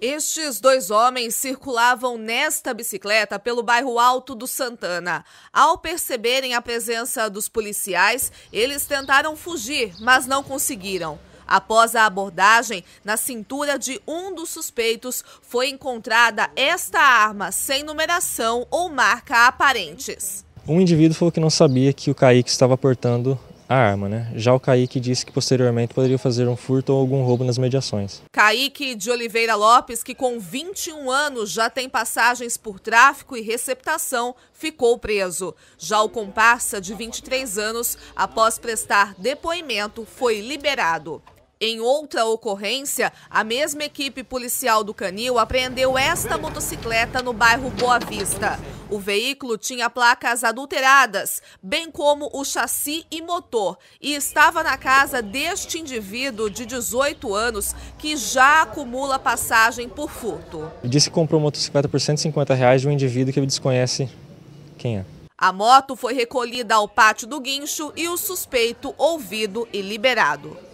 Estes dois homens circulavam nesta bicicleta pelo bairro Alto do Santana. Ao perceberem a presença dos policiais, eles tentaram fugir, mas não conseguiram. Após a abordagem, na cintura de um dos suspeitos foi encontrada esta arma sem numeração ou marca aparentes. Um indivíduo falou que não sabia que o Kaique estava portando a arma, né? Já o Kaique disse que posteriormente poderia fazer um furto ou algum roubo nas mediações. Kaique de Oliveira Lopes, que com 21 anos já tem passagens por tráfico e receptação, ficou preso. Já o comparsa de 23 anos, após prestar depoimento, foi liberado. Em outra ocorrência, a mesma equipe policial do Canil apreendeu esta motocicleta no bairro Boa Vista. O veículo tinha placas adulteradas, bem como o chassi e motor, e estava na casa deste indivíduo de 18 anos que já acumula passagem por furto. disse que comprou uma motocicleta por 150 reais de um indivíduo que ele desconhece quem é. A moto foi recolhida ao pátio do guincho e o suspeito ouvido e liberado.